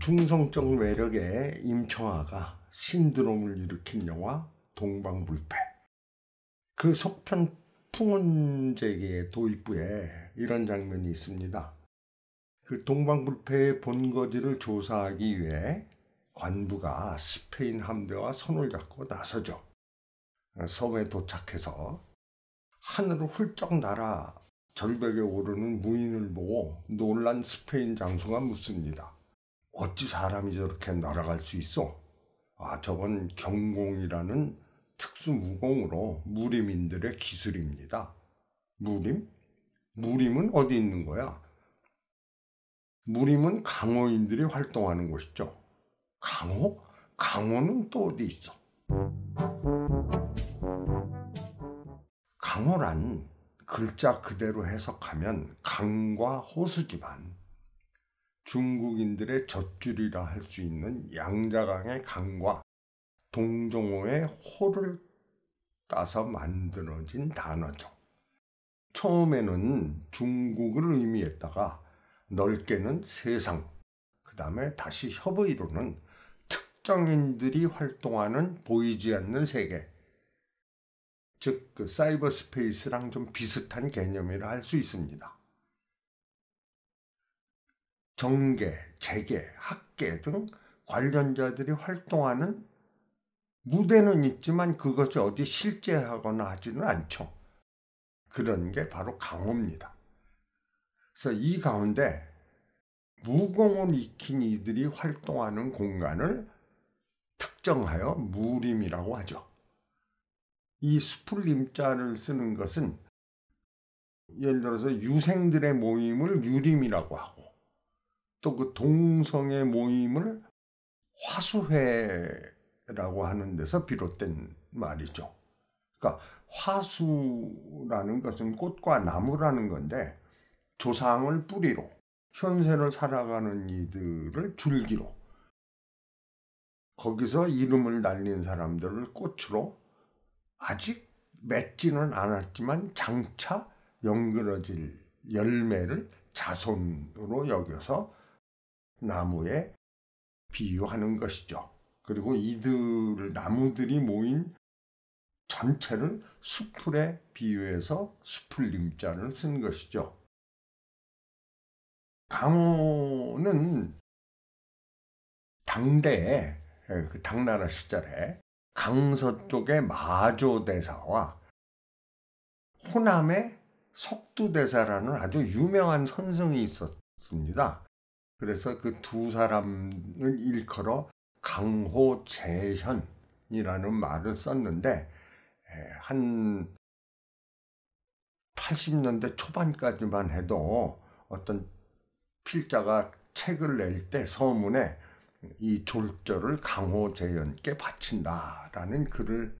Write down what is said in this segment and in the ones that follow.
중성적 매력의 임청아가 신드롬을 일으킨 영화 동방불패. 그 속편 풍운제계 의 도입부에 이런 장면이 있습니다. 그 동방불패의 본거지를 조사하기 위해 관부가 스페인 함대와 손을 잡고 나서죠. 섬에 도착해서 하늘을 훌쩍 날아 절벽에 오르는 무인을 보고 놀란 스페인 장수가 묻습니다. 어찌 사람이 저렇게 날아갈 수 있어? 아, 저건 경공이라는 특수 무공으로 무림인들의 기술입니다. 무림? 무림은 어디 있는 거야? 무림은 강호인들이 활동하는 곳이죠. 강호? 강호는 또 어디 있어? 강호란 글자 그대로 해석하면 강과 호수지만 중국인들의 젖줄이라 할 수 있는 양자강의 강과 동종호의 호를 따서 만들어진 단어죠. 처음에는 중국을 의미했다가 넓게는 세상, 그 다음에 다시 협의로는 특정인들이 활동하는 보이지 않는 세계, 즉 그 사이버 스페이스랑 좀 비슷한 개념이라 할 수 있습니다. 정계, 재계, 학계 등 관련자들이 활동하는 무대는 있지만 그것이 어디 실제하거나 하지는 않죠. 그런 게 바로 강호입니다. 그래서 이 가운데 무공을 익힌 이들이 활동하는 공간을 특정하여 무림이라고 하죠. 이스풀림자를 쓰는 것은 예를 들어서 유생들의 모임을 유림이라고 하고 또그 동성애 모임을 화수회라고 하는 데서 비롯된 말이죠. 그러니까 화수라는 것은 꽃과 나무라는 건데 조상을 뿌리로 현세를 살아가는 이들을 줄기로 거기서 이름을 날린 사람들을 꽃으로 아직 맺지는 않았지만 장차 연그러질 열매를 자손으로 여겨서 나무에 비유하는 것이죠. 그리고 이들 나무들이 모인 전체를 수풀에 비유해서 수풀 림자를쓴 것이죠. 강호는 당대에 예, 그 당나라 시절에 강서 쪽의 마조 대사와 호남의 석두 대사라는 아주 유명한 선승이 있었습니다. 그래서 그 두 사람을 일컬어 강호재현이라는 말을 썼는데 한 80년대 초반까지만 해도 어떤 필자가 책을 낼 때 서문에 이 졸절을 강호재현께 바친다라는 글을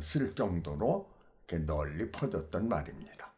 쓸 정도로 널리 퍼졌던 말입니다.